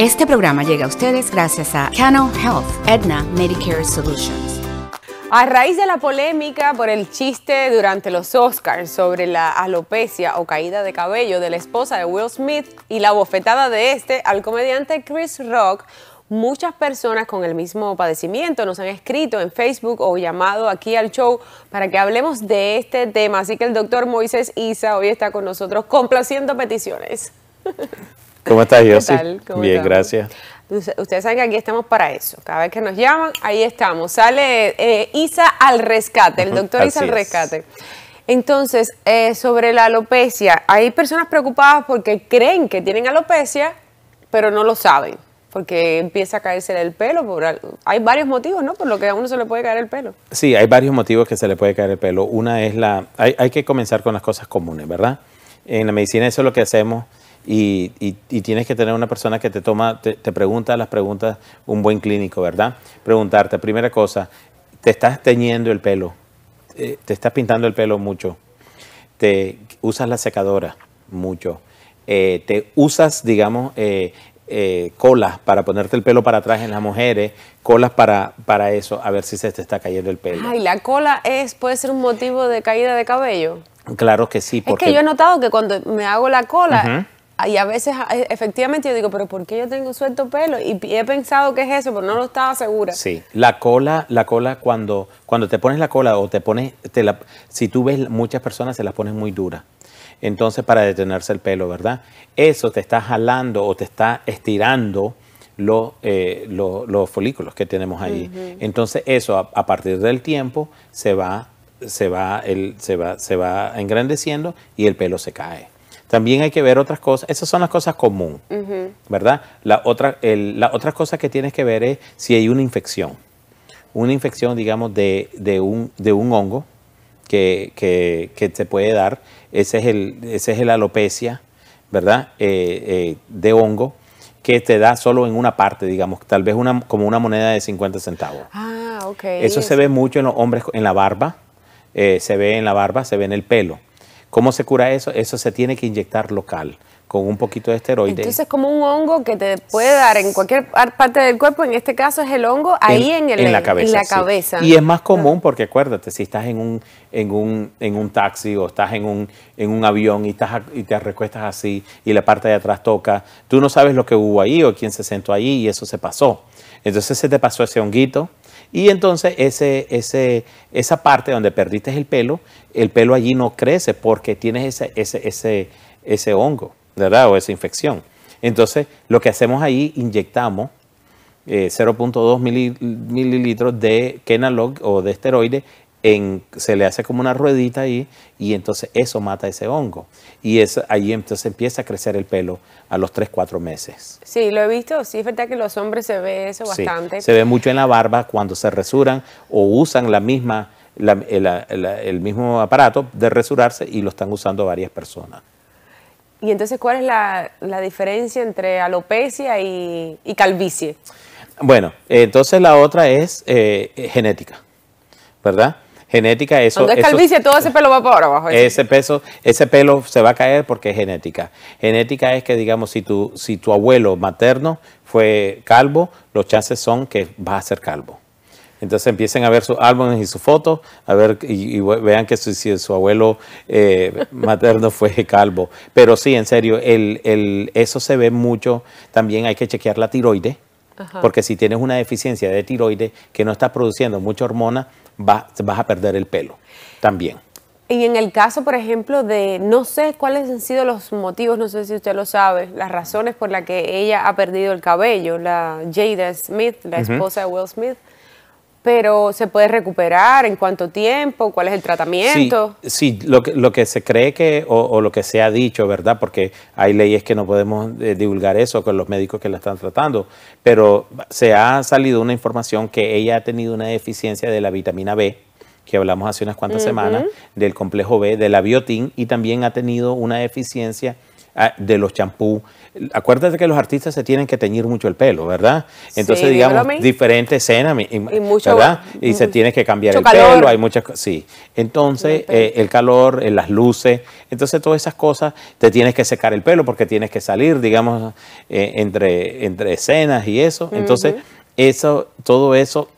Este programa llega a ustedes gracias a Cano Health, Edna Medicare Solutions. A raíz de la polémica por el chiste durante los Oscars sobre la alopecia o caída de cabello de la esposa de Will Smith y la bofetada de este al comediante Chris Rock, muchas personas con el mismo padecimiento nos han escrito en Facebook o llamado aquí al show para que hablemos de este tema. Así que el doctor Moisés Isa hoy está con nosotros complaciendo peticiones. ¿Cómo estás, Yossi? Bien, gracias. Ustedes saben que aquí estamos para eso. Cada vez que nos llaman, ahí estamos. Sale eh, Isa al rescate, el doctor Isa al rescate. Entonces, eh, sobre la alopecia, hay personas preocupadas porque creen que tienen alopecia, pero no lo saben, porque empieza a caerse el pelo. hay varios motivos, ¿no? Por lo que a uno se le puede caer el pelo. Sí, hay varios motivos que se le puede caer el pelo. Una es la... Hay, hay que comenzar con las cosas comunes, ¿verdad? En la medicina eso es lo que hacemos y, tienes que tener una persona que te toma, te, pregunta las preguntas, un buen clínico, ¿verdad? Preguntarte, primera cosa, te estás teñiendo el pelo, eh, te estás pintando el pelo mucho, te usas la secadora mucho, eh, te usas, digamos, eh, colas para ponerte el pelo para atrás en las mujeres, colas para, para eso, a ver si se te está cayendo el pelo. Ay, la cola es, puede ser un motivo de caída de cabello. Claro que sí. Porque... Es que yo he notado que cuando me hago la cola, y a veces e, efectivamente yo digo, pero ¿por qué yo tengo suelto pelo? Y he pensado que es eso, pero no lo estaba segura. Sí, la cola, la cola cuando, cuando te pones la cola o te pones, te la, si tú ves muchas personas se las pones muy dura. Entonces para detenerse el pelo, ¿verdad? Eso te está jalando o te está estirando los, eh, los, folículos que tenemos ahí. Entonces eso a, a partir del tiempo se va se va, el, se va, se va engrandeciendo y el pelo se cae. También hay que ver otras cosas. Esas son las cosas comunes, ¿verdad? La otra, el, la otra cosa que tienes que ver es si hay una infección. Una infección, digamos, de, de, un, de un hongo que, que, te puede dar. Ese es el, ese es alopecia, ¿verdad? Eh, eh, de hongo que te da solo en una parte, digamos, tal vez una, como una moneda de 50 centavos. Ah, ok. Eso, se ve mucho en los hombres, en la barba, eh, se ve en la barba, se ve en el pelo. ¿Cómo se cura eso? Eso se tiene que inyectar local con un poquito de esteroide. Entonces es como un hongo que te puede dar en cualquier parte del cuerpo, en este caso es el hongo ahí en, e-, la cabeza. Y es más común porque acuérdate, si estás en un, en un, en un taxi o estás en un, en un avión y, estás, y te recuestas así y la parte de atrás toca, tú no sabes lo que hubo ahí o quién se sentó ahí y eso se pasó. Entonces se te pasó ese honguito, y entonces esa parte donde perdiste el pelo, el pelo allí no crece porque tienes ese, ese, ese, hongo, ¿verdad? O esa infección. Entonces, lo que hacemos ahí, inyectamos 0.2 eh, mililitros de Kenalog o de esteroide se le hace como una ruedita ahí y entonces eso mata ese hongo. Y es, ahí entonces empieza a crecer el pelo a los 3, 4 meses. Sí, lo he visto. Sí, es verdad que los hombres se ve eso bastante. Se ve mucho en la barba cuando se resuran o usan la misma, el mismo aparato de resurarse y lo están usando varias personas. Y entonces, ¿cuál es la, diferencia entre alopecia y, calvicie? Bueno, entonces la otra es eh, genética, ¿verdad? genética. Eso, Cuando es calvicie, todo ese pelo va para abajo. Ese, peso, ese pelo se va a caer porque es genética. Genética es que, digamos, si tu, si tu abuelo materno fue calvo, los chances son que va a ser calvo. Entonces empiecen a ver sus álbumes y sus fotos, a ver y, vean que si su abuelo eh, materno fue calvo. Pero sí, en serio, el, eso se ve mucho. También hay que chequear la tiroide Porque si tienes una deficiencia de tiroides que no está produciendo mucha hormona, vas, vas a perder el pelo también. Y en el caso, por ejemplo, de no sé cuáles han sido los motivos, no sé si usted lo sabe, las razones por las que ella ha perdido el cabello, la Jada Smith, la esposa de Will Smith. Pero ¿se puede recuperar? ¿En cuánto tiempo? ¿Cuál es el tratamiento? Sí, lo, que, se cree que, o, lo que se ha dicho, ¿verdad? Porque hay leyes que no podemos eh, divulgar eso con los médicos que la están tratando, pero se ha salido una información que ella ha tenido una deficiencia de la vitamina B, que hablamos hace unas cuantas semanas, del complejo B, de la biotín, y también ha tenido una deficiencia Ah, de los champús. Acuérdate que los artistas se tienen que teñir mucho el pelo, ¿verdad? Entonces, digamos, diferentes escenas, ¿verdad? Y se mm, tiene que cambiar el pelo, hay muchas cosas. Sí. Entonces, eh, el, calor, eh, las luces, entonces todas esas cosas, te tienes que secar el pelo porque tienes que salir, digamos, eh, entre, entre escenas y eso. Entonces, eso, todo eso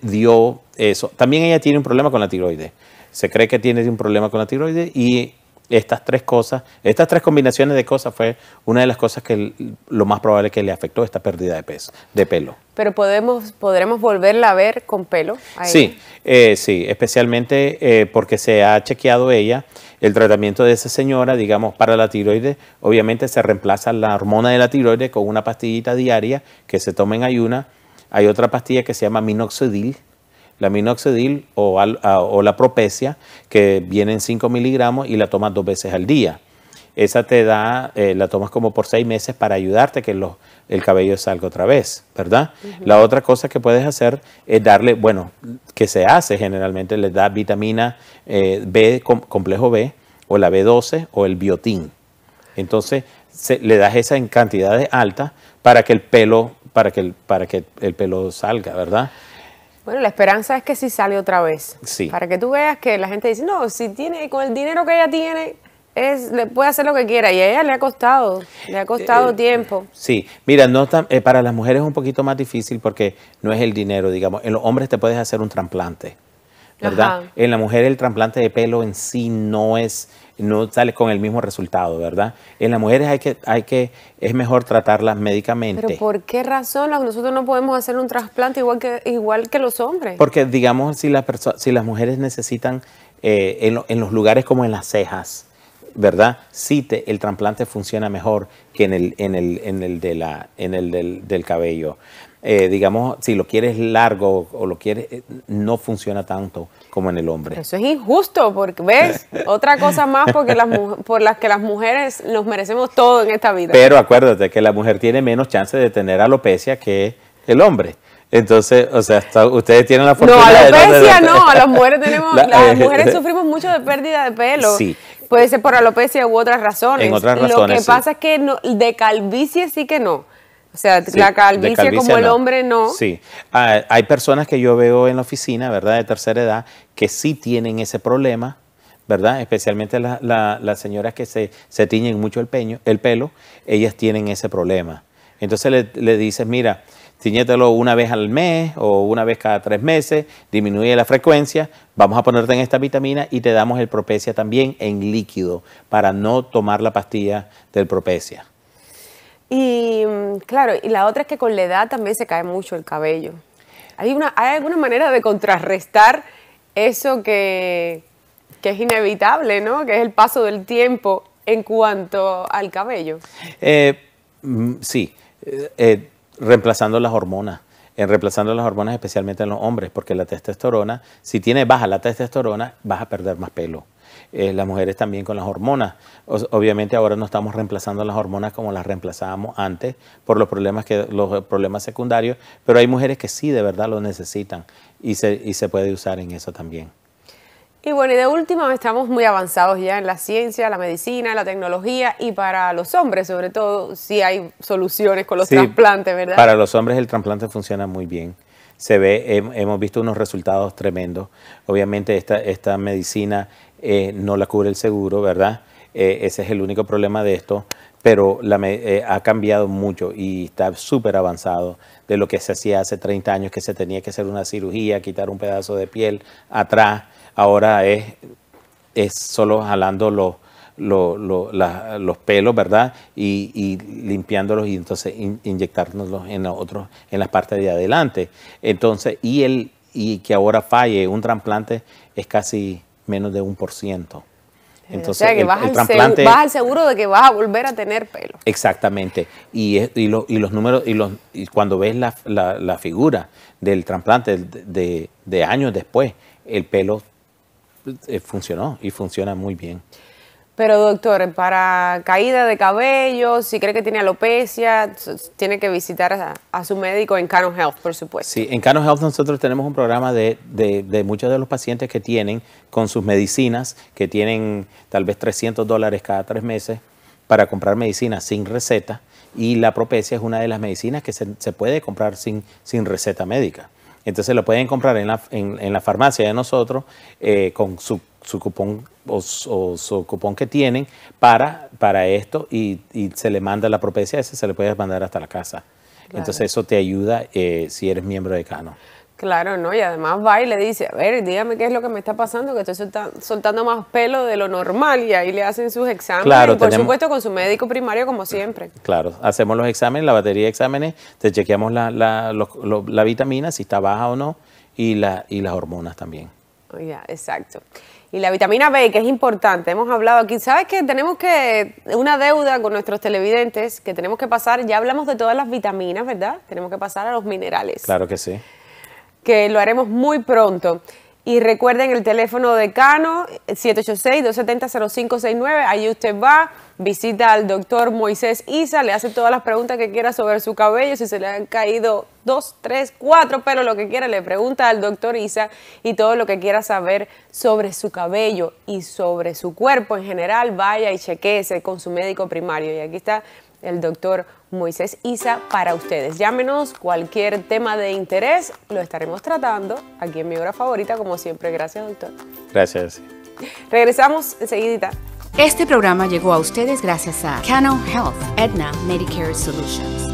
dio eso. También ella tiene un problema con la tiroides. Se cree que tiene un problema con la tiroides y estas tres cosas, estas tres combinaciones de cosas fue una de las cosas que lo más probable que le afectó esta pérdida de peso, de pelo. Pero podemos, podremos volverla a ver con pelo. Sí, eh, sí, especialmente eh, porque se ha chequeado ella el tratamiento de esa señora, digamos, para la tiroides. Obviamente se reemplaza la hormona de la tiroides con una pastillita diaria que se toma en ayuna. Hay otra pastilla que se llama minoxidil, la minoxidil o, la propecia, que viene en 5 miligramos y la tomas dos veces al día. Esa te da, eh, la tomas como por seis meses para ayudarte que el cabello salga otra vez, ¿verdad? La otra cosa que puedes hacer es darle, bueno, que se hace generalmente, le da vitamina eh, B, complejo B, o la B12 o el biotín. Entonces, le das esa en cantidades altas para que el pelo, para que para que el pelo salga, ¿verdad? Bueno, la esperanza es que sí sale otra vez. Sí. Para que tú veas que la gente dice, no, si tiene, con el dinero que ella tiene, es, le puede hacer lo que quiera. Y a ella le ha costado, le ha costado eh, tiempo. Sí, mira, no tan, eh, para las mujeres es un poquito más difícil porque no es el dinero, digamos. En los hombres te puedes hacer un trasplante. ¿verdad? En la mujer el trasplante de pelo en sí no es no sale con el mismo resultado, ¿verdad? En las mujeres hay que, hay que, es mejor tratarlas médicamente. Pero ¿por qué razón nosotros no podemos hacer un trasplante igual que, igual que los hombres? Porque digamos, si las, si las mujeres necesitan eh, en, los lugares como en las cejas, ¿verdad? Sí, te, el trasplante funciona mejor que en el, en el, en el, de la, en el del, del cabello. Eh, digamos, si lo quieres largo o lo quieres, eh, no funciona tanto como en el hombre. Eso es injusto, porque ves, otra cosa más porque las, por las que las mujeres nos merecemos todo en esta vida. Pero acuérdate que la mujer tiene menos chance de tener alopecia que el hombre. Entonces, o sea, ustedes tienen la fortuna. No, alopecia no, a las mujeres tenemos, las eh, mujeres sufrimos mucho de pérdida de pelo. Sí. Puede ser por alopecia u otras razones. Lo que pasa es que no, de calvicie sí que no. O sea, la calvicie, como el hombre no. Sí, ah, hay personas que yo veo en la oficina, ¿verdad? De tercera edad, que sí tienen ese problema, ¿verdad? Especialmente las señoras que se, tiñen mucho el, peño, el pelo, ellas tienen ese problema. Entonces le, dices, mira, tiñételo una vez al mes o una vez cada tres meses, disminuye la frecuencia, vamos a ponerte en esta vitamina y te damos el propecia también en líquido para no tomar la pastilla del propecia. Y mm, Claro, y la otra es que con la edad también se cae mucho el cabello. ¿Hay, una, ¿hay alguna manera de contrarrestar eso que, es inevitable, ¿no? Que es el paso del tiempo en cuanto al cabello. Eh, mm, sí, eh, eh, reemplazando las hormonas. reemplazando las hormonas especialmente en los hombres, porque la testosterona, si tiene baja la testosterona, vas a perder más pelo. Eh, las mujeres también con las hormonas. obviamente ahora no estamos reemplazando las hormonas como las reemplazábamos antes por los problemas, que, los problemas secundarios, pero hay mujeres que sí de verdad lo necesitan y se, y se puede usar en eso también. Y bueno, y de última estamos muy avanzados ya en la ciencia, la medicina, la tecnología y para los hombres sobre todo, si hay soluciones con los trasplantes, ¿verdad? Para los hombres el trasplante funciona muy bien se ve, hemos visto unos resultados tremendos. Obviamente esta, esta medicina eh, no la cubre el seguro, ¿verdad? Eh, ese es el único problema de esto, pero la eh, ha cambiado mucho y está súper avanzado de lo que se hacía hace 30 años, que se tenía que hacer una cirugía, quitar un pedazo de piel atrás. Ahora es, es solo jalando los, los pelos, ¿verdad? Y, limpiándolos y entonces inyectándolos en, otros, en las partes de adelante. Entonces, y, el, y que ahora falle un trasplante es casi menos de un por ciento. Entonces, o sea, que el, vas, seguro, de que vas a volver a tener pelo. Exactamente. Y, y, los números, y, los, cuando ves la, figura del trasplante de años después, el pelo eh, funcionó y funciona muy bien. Pero doctor, para caída de cabello, si cree que tiene alopecia, tiene que visitar a, su médico en Canon Health, por supuesto. Sí, en Canon Health nosotros tenemos un programa de, muchos de los pacientes que tienen con sus medicinas, que tienen tal vez 300 dólares cada tres meses para comprar medicinas sin receta. Y la propecia es una de las medicinas que se, puede comprar sin, sin receta médica. Entonces lo pueden comprar en la, la farmacia de nosotros eh, con su su cupón o, su cupón que tienen para, para esto y, se le manda la propiedad ese se le puede mandar hasta la casa. Entonces eso te ayuda eh, si eres miembro de Cano. Claro, ¿no? Y además va y le dice, a ver, dígame qué es lo que me está pasando, que estoy soltando más pelo de lo normal y ahí le hacen sus exámenes, y por supuesto con su médico primario como siempre. Claro, hacemos los exámenes, la batería de exámenes, te chequeamos la, la, la vitamina, si está baja o no, y, la, y las hormonas también. Ya, exacto. Y la vitamina B, que es importante, hemos hablado aquí. ¿Sabes qué? tenemos que una deuda con nuestros televidentes que tenemos que pasar? Ya hablamos de todas las vitaminas, ¿verdad? Tenemos que pasar a los minerales. Claro que sí. Que lo haremos muy pronto. Y recuerden el teléfono de Cano, 786-270-0569. Ahí usted va, visita al doctor Moisés Isa, le hace todas las preguntas que quiera sobre su cabello, si se le han caído dos, tres, cuatro, pero lo que quiera, le pregunta al doctor Isa y todo lo que quiera saber sobre su cabello y sobre su cuerpo en general, vaya y chequese con su médico primario. Y aquí está el doctor Moisés Isa para ustedes. Llámenos cualquier tema de interés, lo estaremos tratando aquí en mi hora favorita, como siempre. Gracias, doctor. Gracias. Regresamos enseguidita. Este programa llegó a ustedes gracias a Cano Health, Edna Medicare Solutions.